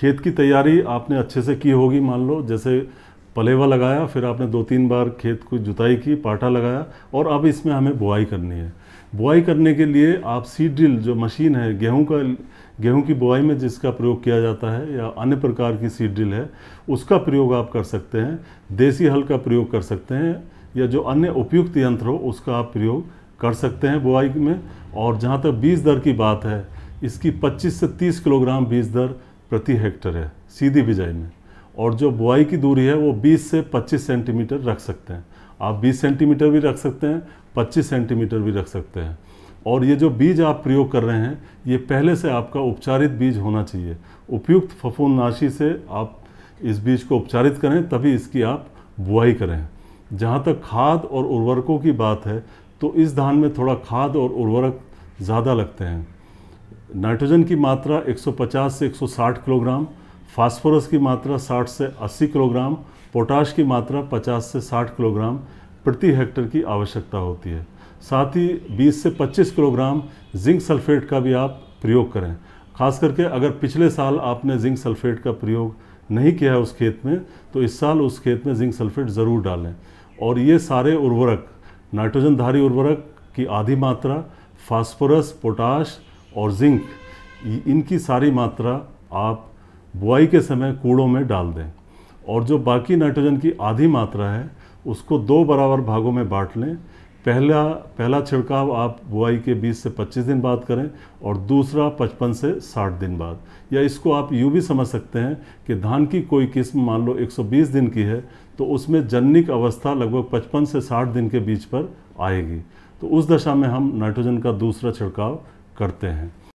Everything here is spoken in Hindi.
खेत की तैयारी आपने अच्छे से की होगी मान लो जैसे पलेवा लगाया फिर आपने दो तीन बार खेत को जुताई की पाटा लगाया और अब इसमें हमें बुआई करनी है बुआई करने के लिए आप सीड ड्रिल जो मशीन है गेहूं का गेहूं की बुआई में जिसका प्रयोग किया जाता है या अन्य प्रकार की सीड ड्रिल है उसका प्रयोग आप कर सकते हैं देसी हल का प्रयोग कर सकते हैं या जो अन्य उपयुक्त यंत्र हो उसका आप प्रयोग कर सकते हैं बुआई में और जहाँ तक बीज दर की बात है इसकी 25 से 30 किलोग्राम बीज दर प्रति हेक्टर है सीधी बिजाई में और जो बुआई की दूरी है वो 20 से 25 सेंटीमीटर रख सकते हैं आप 20 सेंटीमीटर भी रख सकते हैं 25 सेंटीमीटर भी रख सकते हैं और ये जो बीज आप प्रयोग कर रहे हैं ये पहले से आपका उपचारित बीज होना चाहिए उपयुक्त फफूंदनाशी से आप इस बीज को उपचारित करें तभी इसकी आप बुआई करें जहाँ तक खाद और उर्वरकों की बात है तो इस धान में थोड़ा खाद और उर्वरक ज़्यादा लगते हैं नाइट्रोजन की मात्रा 150 से 160 किलोग्राम फास्फोरस की मात्रा 60 से 80 किलोग्राम पोटाश की मात्रा 50 से 60 किलोग्राम प्रति हेक्टर की आवश्यकता होती है साथ ही 20 से 25 किलोग्राम जिंक सल्फेट का भी आप प्रयोग करें खास करके अगर पिछले साल आपने जिंक सल्फेट का प्रयोग नहीं किया है उस खेत में तो इस साल उस खेत में जिंक सल्फेट ज़रूर डालें और ये सारे उर्वरक नाइट्रोजनधारी उर्वरक की आधी मात्रा फास्फोरस पोटाश और जिंक इनकी सारी मात्रा आप बुआई के समय कूड़ों में डाल दें और जो बाकी नाइट्रोजन की आधी मात्रा है उसको दो बराबर भागों में बांट लें पहला पहला छिड़काव आप बुआई के 20 से 25 दिन बाद करें और दूसरा 55 से 60 दिन बाद या इसको आप यूँ भी समझ सकते हैं कि धान की कोई किस्म मान लो 120 दिन की है तो उसमें जन्निक अवस्था लगभग 55 से 60 दिन के बीच पर आएगी तो उस दशा में हम नाइट्रोजन का दूसरा छिड़काव करते हैं